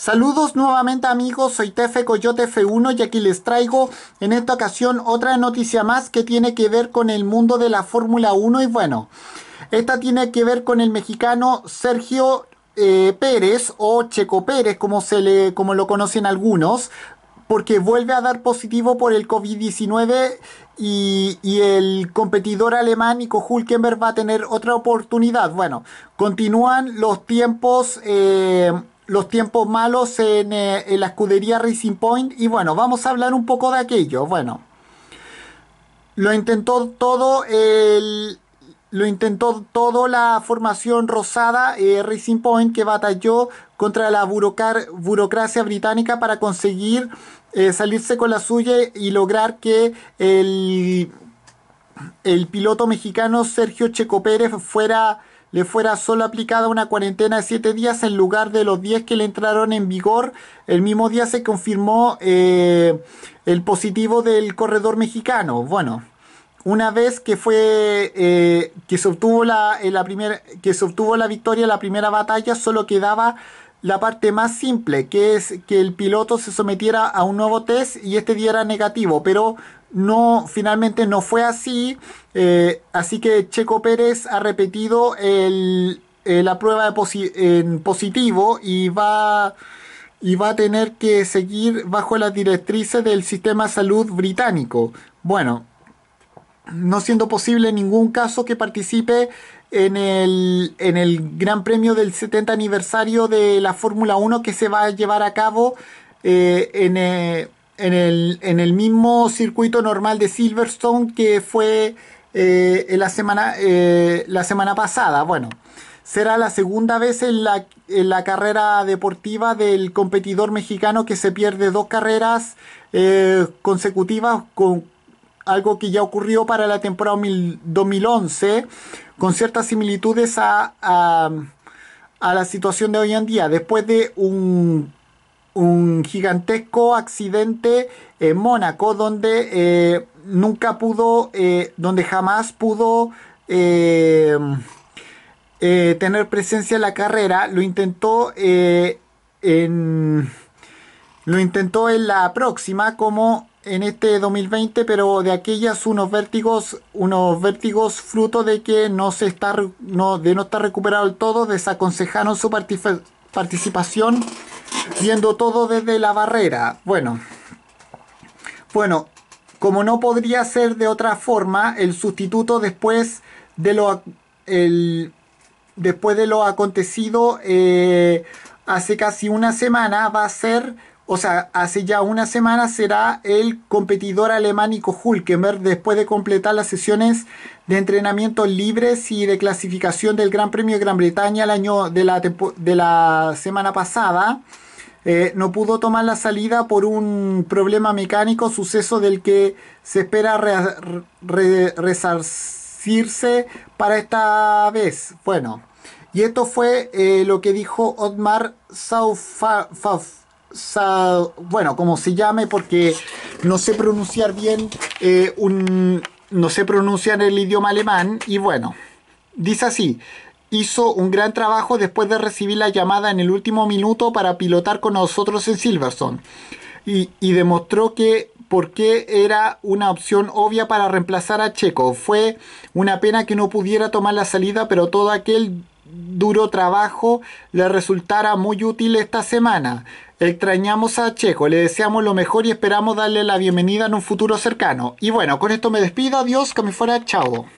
Saludos nuevamente amigos, soy Tefe Coyote F1 y aquí les traigo en esta ocasión otra noticia más que tiene que ver con el mundo de la Fórmula 1 y bueno, esta tiene que ver con el mexicano Sergio eh, Pérez o Checo Pérez como, se le, como lo conocen algunos, porque vuelve a dar positivo por el COVID-19 y, el competidor alemán Nico Hulkenberg va a tener otra oportunidad. Bueno, continúan los tiempos eh, los tiempos malos eh, en, la escudería Racing Point. Y bueno, vamos a hablar un poco de aquello. Bueno, lo intentó todo el, Lo intentó todo la formación rosada eh, Racing Point que batalló contra la burocracia británica para conseguir eh, salirse con la suya y lograr que el piloto mexicano Sergio Checo Pérez fuera le fuera solo aplicada una cuarentena de 7 días en lugar de los 10 que le entraron en vigor. El mismo día se confirmó eh, el positivo del corredor mexicano. Bueno, una vez que fue eh, que se obtuvo la, eh, primera que se obtuvo la victoria en la primera batalla, solo quedaba la parte más simple, que es que el piloto se sometiera a un nuevo test y este diera negativo, pero no, finalmente no fue así. Eh, así que Checo Pérez ha repetido eh, la prueba en positivo y va, y va a tener que seguir bajo las directrices del sistema de salud británico. Bueno, no siendo posible en ningún caso que participe en el, en el Gran Premio del 70 aniversario de la Fórmula 1 que se va a llevar a cabo eh, en eh, en el, mismo circuito normal de Silverstone que fue eh, la, semana, eh, la semana pasada. Bueno, será la segunda vez en la, carrera deportiva del competidor mexicano que se pierde dos carreras eh, consecutivas con algo que ya ocurrió para la temporada 2011 con ciertas similitudes a la situación de hoy en día. Después de un un gigantesco accidente en Mónaco donde eh, nunca pudo, eh, donde jamás pudo eh, tener presencia en la carrera. Lo intentó en lo intentó en la próxima como en este 2020, pero de aquellas unos vértigos, unos vértigos fruto de que no se está no, de no estar recuperado del todo, desaconsejaron su participación viendo todo desde la barrera. Bueno, bueno, como no podría ser de otra forma, el sustituto después de lo, el, después de lo acontecido eh, hace casi una semana va a ser, o sea, hace ya una semana será el competidor alemánico Hulkenberg después de completar las sesiones de entrenamiento libres y de clasificación del Gran Premio de Gran Bretaña el año de la, de la semana pasada. Eh, no pudo tomar la salida por un problema mecánico, suceso del que se espera resarcirse para esta vez. Bueno, y esto fue eh, lo que dijo Otmar Saufa, bueno, como se llame, porque no sé pronunciar bien eh, un, no sé pronunciar el idioma alemán, y bueno, dice así hizo un gran trabajo después de recibir la llamada en el último minuto para pilotar con nosotros en Silverstone y, demostró que por qué era una opción obvia para reemplazar a Checo. Fue una pena que no pudiera tomar la salida, pero todo aquel duro trabajo le resultara muy útil esta semana. Extrañamos a Checo, le deseamos lo mejor y esperamos darle la bienvenida en un futuro cercano. Y bueno, con esto me despido, adiós, que me fuera, chao.